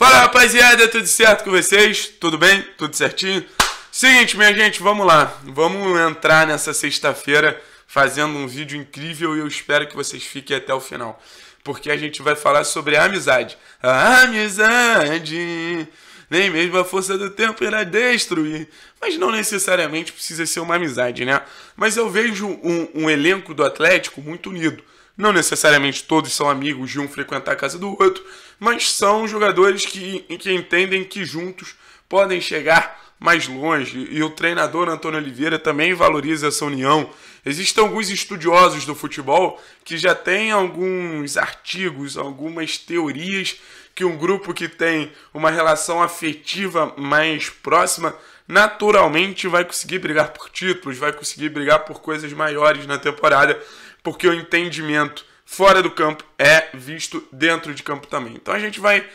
Fala rapaziada, tudo certo com vocês? Tudo bem? Tudo certinho? Seguinte, minha gente, vamos lá. Vamos entrar nessa sexta-feira fazendo um vídeo incrível e eu espero que vocês fiquem até o final. Porque a gente vai falar sobre a amizade. A amizade! Nem mesmo a força do tempo irá destruir. Mas não necessariamente precisa ser uma amizade, né? Mas eu vejo um, um elenco do Atlético muito unido. Não necessariamente todos são amigos de um frequentar a casa do outro, mas são jogadores que, que entendem que juntos podem chegar mais longe. E o treinador Antônio Oliveira também valoriza essa união. Existem alguns estudiosos do futebol que já têm alguns artigos, algumas teorias que um grupo que tem uma relação afetiva mais próxima naturalmente vai conseguir brigar por títulos, vai conseguir brigar por coisas maiores na temporada porque o entendimento fora do campo é visto dentro de campo também. Então a gente vai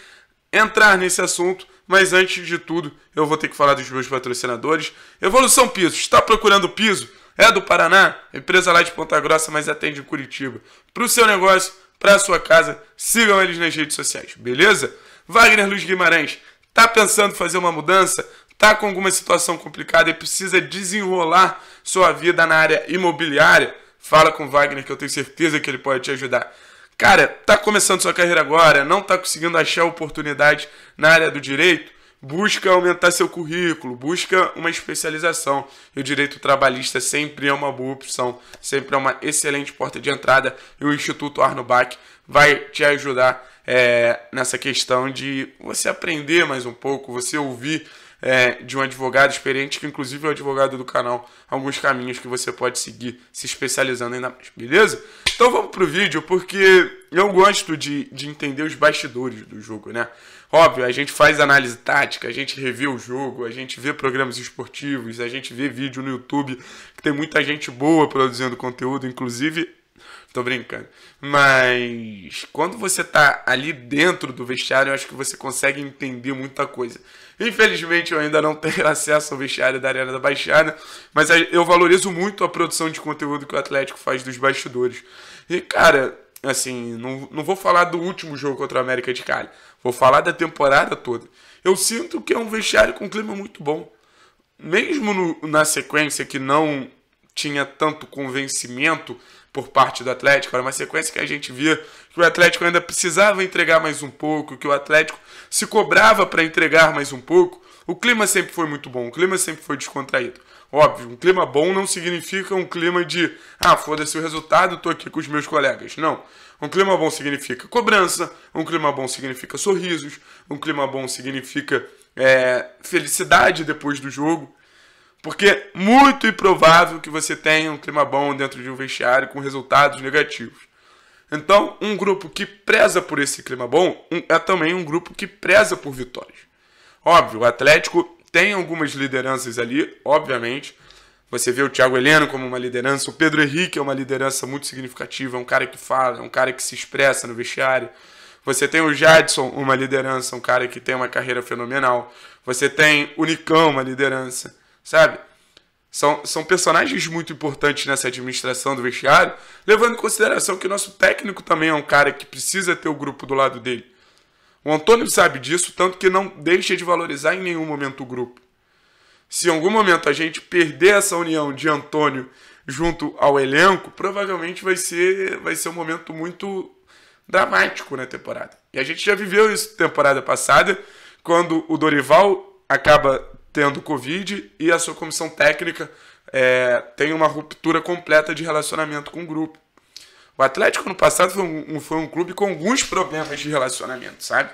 entrar nesse assunto, mas antes de tudo, eu vou ter que falar dos meus patrocinadores. Evolução Piso está procurando piso? É do Paraná, empresa lá de Ponta Grossa, mas atende em Curitiba. Para o seu negócio, para a sua casa, sigam eles nas redes sociais, beleza? Wagner Luiz Guimarães, está pensando em fazer uma mudança? Está com alguma situação complicada e precisa desenrolar sua vida na área imobiliária? Fala com o Wagner que eu tenho certeza que ele pode te ajudar. Cara, tá começando sua carreira agora, não tá conseguindo achar oportunidade na área do direito? busca aumentar seu currículo, busca uma especialização. E o direito trabalhista sempre é uma boa opção, sempre é uma excelente porta de entrada. E o Instituto Arno Bach vai te ajudar é, nessa questão de você aprender mais um pouco, você ouvir é, de um advogado experiente, que inclusive é o advogado do canal, alguns caminhos que você pode seguir se especializando ainda mais, beleza? Então vamos pro vídeo, porque eu gosto de, de entender os bastidores do jogo, né? Óbvio, a gente faz análise tática, a gente revê o jogo, a gente vê programas esportivos, a gente vê vídeo no YouTube, que tem muita gente boa produzindo conteúdo, inclusive Tô brincando. Mas quando você tá ali dentro do vestiário, eu acho que você consegue entender muita coisa. Infelizmente, eu ainda não tenho acesso ao vestiário da Arena da Baixada, mas eu valorizo muito a produção de conteúdo que o Atlético faz dos bastidores. E, cara, assim, não, não vou falar do último jogo contra o América de Cali. Vou falar da temporada toda. Eu sinto que é um vestiário com clima muito bom. Mesmo no, na sequência que não tinha tanto convencimento por parte do Atlético, era uma sequência que a gente via que o Atlético ainda precisava entregar mais um pouco, que o Atlético se cobrava para entregar mais um pouco. O clima sempre foi muito bom, o clima sempre foi descontraído. Óbvio, um clima bom não significa um clima de, ah, foda-se o resultado, tô aqui com os meus colegas. Não. Um clima bom significa cobrança, um clima bom significa sorrisos, um clima bom significa é, felicidade depois do jogo. Porque é muito improvável que você tenha um clima bom dentro de um vestiário com resultados negativos. Então, um grupo que preza por esse clima bom é também um grupo que preza por vitórias. Óbvio, o Atlético tem algumas lideranças ali, obviamente. Você vê o Thiago Heleno como uma liderança, o Pedro Henrique é uma liderança muito significativa, é um cara que fala, é um cara que se expressa no vestiário. Você tem o Jadson, uma liderança, um cara que tem uma carreira fenomenal. Você tem o Nicão, uma liderança, sabe? São, são personagens muito importantes nessa administração do vestiário, levando em consideração que o nosso técnico também é um cara que precisa ter o grupo do lado dele. O Antônio sabe disso, tanto que não deixa de valorizar em nenhum momento o grupo. Se em algum momento a gente perder essa união de Antônio junto ao elenco, provavelmente vai ser, vai ser um momento muito dramático na temporada. E a gente já viveu isso temporada passada, quando o Dorival acaba tendo Covid e a sua comissão técnica é, tem uma ruptura completa de relacionamento com o grupo. O Atlético no passado foi um, foi um clube com alguns problemas de relacionamento, sabe?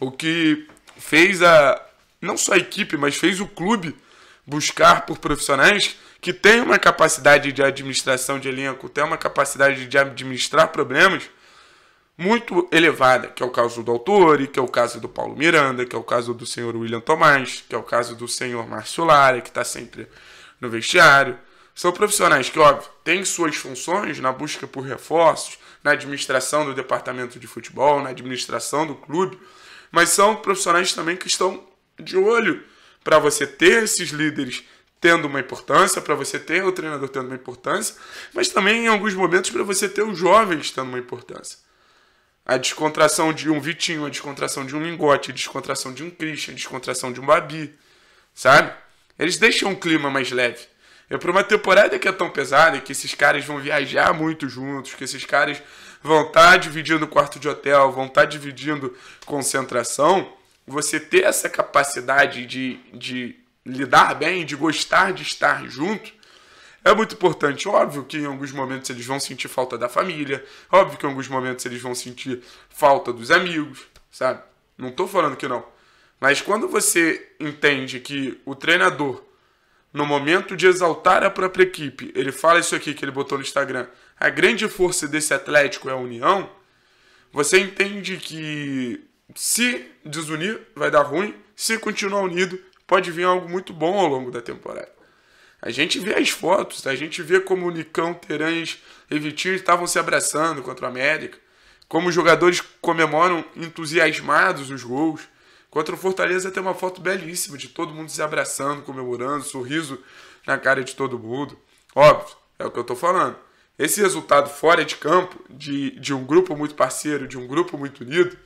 O que fez a. não só a equipe, mas fez o clube buscar por profissionais que têm uma capacidade de administração de elenco, têm uma capacidade de administrar problemas muito elevada, que é o caso do Autori, que é o caso do Paulo Miranda, que é o caso do senhor William Tomás, que é o caso do senhor Márcio Lara, que está sempre no vestiário, são profissionais que, óbvio, têm suas funções na busca por reforços, na administração do departamento de futebol, na administração do clube, mas são profissionais também que estão de olho para você ter esses líderes tendo uma importância, para você ter o treinador tendo uma importância, mas também em alguns momentos para você ter os jovens tendo uma importância. A descontração de um Vitinho, a descontração de um Lingote, a descontração de um Christian, a descontração de um Babi, sabe? Eles deixam um clima mais leve. É para uma temporada que é tão pesada, que esses caras vão viajar muito juntos, que esses caras vão estar tá dividindo quarto de hotel, vão estar tá dividindo concentração, você ter essa capacidade de, de lidar bem, de gostar de estar junto, é muito importante. Óbvio que em alguns momentos eles vão sentir falta da família, óbvio que em alguns momentos eles vão sentir falta dos amigos, sabe? Não estou falando que não. Mas quando você entende que o treinador no momento de exaltar a própria equipe, ele fala isso aqui que ele botou no Instagram. A grande força desse Atlético é a união. Você entende que se desunir vai dar ruim, se continuar unido pode vir algo muito bom ao longo da temporada. A gente vê as fotos, a gente vê como Nicão, Terãs e Vitinho estavam se abraçando contra o América, como os jogadores comemoram entusiasmados os gols. Contra o Fortaleza tem uma foto belíssima de todo mundo se abraçando, comemorando, sorriso na cara de todo mundo. Óbvio, é o que eu tô falando. Esse resultado fora de campo, de, de um grupo muito parceiro, de um grupo muito unido,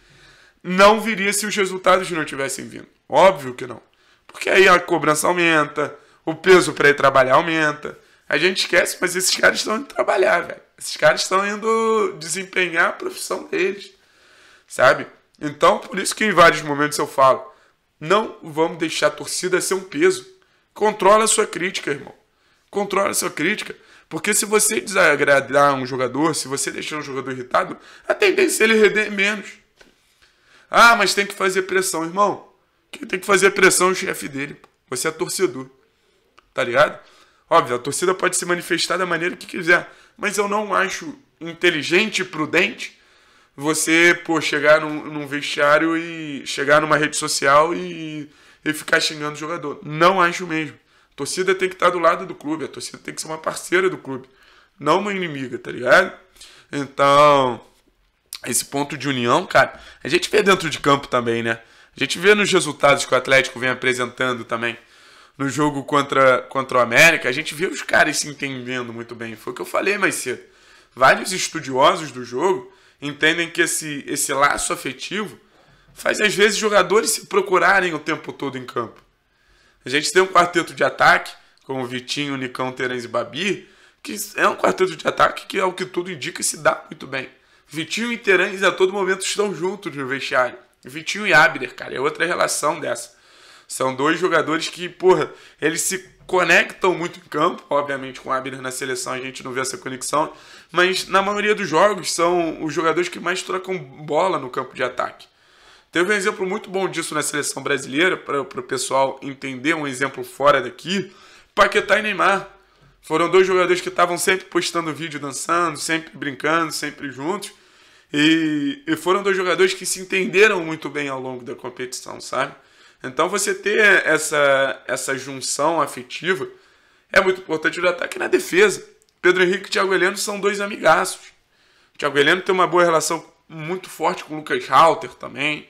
não viria se os resultados não tivessem vindo. Óbvio que não. Porque aí a cobrança aumenta, o peso para ir trabalhar aumenta. A gente esquece, mas esses caras estão indo trabalhar, velho. Esses caras estão indo desempenhar a profissão deles, sabe? Então, por isso que em vários momentos eu falo, não vamos deixar a torcida ser um peso. Controla a sua crítica, irmão. Controla a sua crítica. Porque se você desagradar um jogador, se você deixar um jogador irritado, a tendência é ele render menos. Ah, mas tem que fazer pressão, irmão. Quem tem que fazer pressão é o chefe dele. Você é torcedor. Tá ligado? Óbvio, a torcida pode se manifestar da maneira que quiser. Mas eu não acho inteligente e prudente você, pô, chegar num, num vestiário e chegar numa rede social e, e ficar xingando o jogador. Não acho mesmo. A torcida tem que estar do lado do clube, a torcida tem que ser uma parceira do clube, não uma inimiga, tá ligado? Então, esse ponto de união, cara, a gente vê dentro de campo também, né? A gente vê nos resultados que o Atlético vem apresentando também. No jogo contra, contra o América, a gente vê os caras se entendendo muito bem. Foi o que eu falei mais cedo. Vários estudiosos do jogo entendem que esse, esse laço afetivo faz às vezes jogadores se procurarem o tempo todo em campo. A gente tem um quarteto de ataque, com o Vitinho, Nicão, Terence e Babi, que é um quarteto de ataque que é o que tudo indica e se dá muito bem. Vitinho e Terence a todo momento estão juntos no vestiário. Vitinho e Abner, cara, é outra relação dessa. São dois jogadores que, porra, eles se conectam muito em campo, obviamente com o Abner na seleção a gente não vê essa conexão, mas na maioria dos jogos são os jogadores que mais trocam bola no campo de ataque. Teve um exemplo muito bom disso na seleção brasileira, para o pessoal entender um exemplo fora daqui, Paquetá e Neymar. Foram dois jogadores que estavam sempre postando vídeo dançando, sempre brincando, sempre juntos. E, e foram dois jogadores que se entenderam muito bem ao longo da competição, sabe? Então você ter essa, essa junção afetiva é muito importante no ataque e na defesa. Pedro Henrique e Thiago Heleno são dois amigaços. Thiago Heleno tem uma boa relação muito forte com o Lucas Halter também,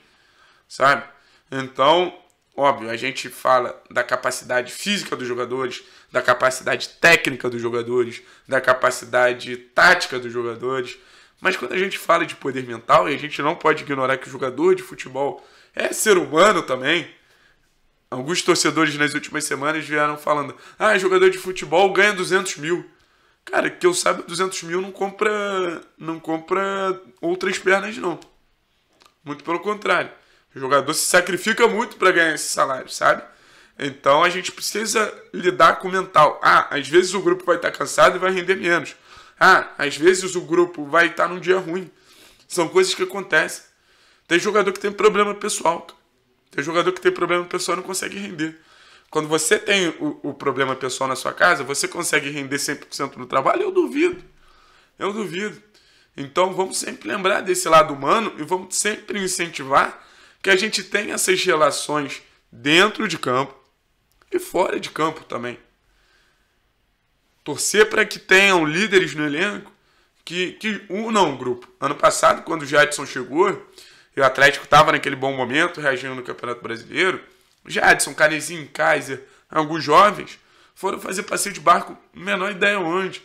sabe? Então, óbvio, a gente fala da capacidade física dos jogadores, da capacidade técnica dos jogadores, da capacidade tática dos jogadores. Mas quando a gente fala de poder mental, e a gente não pode ignorar que o jogador de futebol é ser humano também, Alguns torcedores nas últimas semanas vieram falando: ah, jogador de futebol ganha 200 mil. Cara, que eu saiba, 200 mil não compra, não compra outras pernas, não. Muito pelo contrário. O jogador se sacrifica muito para ganhar esse salário, sabe? Então a gente precisa lidar com o mental. Ah, às vezes o grupo vai estar tá cansado e vai render menos. Ah, às vezes o grupo vai estar tá num dia ruim. São coisas que acontecem. Tem jogador que tem problema pessoal. Tem jogador que tem problema pessoal não consegue render. Quando você tem o, o problema pessoal na sua casa, você consegue render 100% no trabalho? Eu duvido. Eu duvido. Então vamos sempre lembrar desse lado humano e vamos sempre incentivar que a gente tenha essas relações dentro de campo e fora de campo também. Torcer para que tenham líderes no elenco que, que unam o grupo. Ano passado, quando o Jadson chegou, e o Atlético estava naquele bom momento, reagindo no Campeonato Brasileiro, Jadson, Canezinho, Kaiser, alguns jovens, foram fazer passeio de barco, menor ideia onde.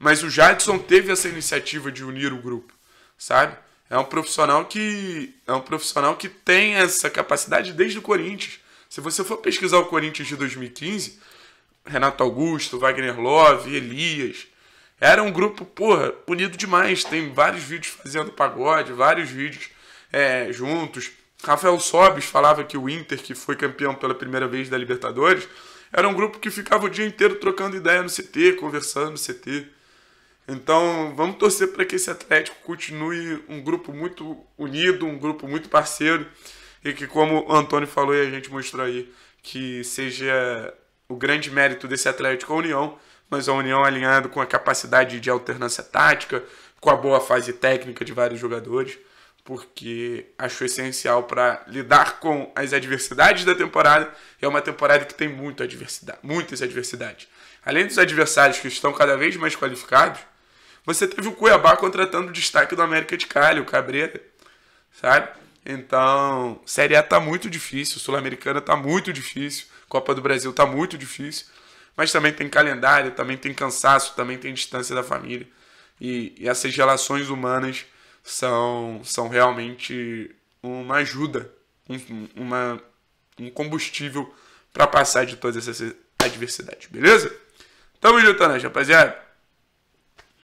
Mas o Jadson teve essa iniciativa de unir o grupo, sabe? É um profissional que é um profissional que tem essa capacidade desde o Corinthians. Se você for pesquisar o Corinthians de 2015, Renato Augusto, Wagner Love, Elias, era um grupo, porra, unido demais. Tem vários vídeos fazendo pagode, vários vídeos é, juntos. Rafael Sobis falava que o Inter, que foi campeão pela primeira vez da Libertadores, era um grupo que ficava o dia inteiro trocando ideia no CT, conversando no CT. Então, vamos torcer para que esse Atlético continue um grupo muito unido, um grupo muito parceiro e que, como o Antônio falou e a gente mostrou aí, que seja o grande mérito desse Atlético a União, mas a União alinhada com a capacidade de alternância tática, com a boa fase técnica de vários jogadores porque acho essencial para lidar com as adversidades da temporada. É uma temporada que tem muita adversidade, muitas adversidades. Além dos adversários que estão cada vez mais qualificados, você teve o Cuiabá contratando o destaque do América de Cali, o Cabreira, sabe? Então, Série A tá muito difícil, Sul-Americana tá muito difícil, Copa do Brasil tá muito difícil, mas também tem calendário, também tem cansaço, também tem distância da família. e, e essas relações humanas são, são realmente uma ajuda, um, uma, um combustível para passar de todas essas adversidades, beleza? Tamo né rapaziada.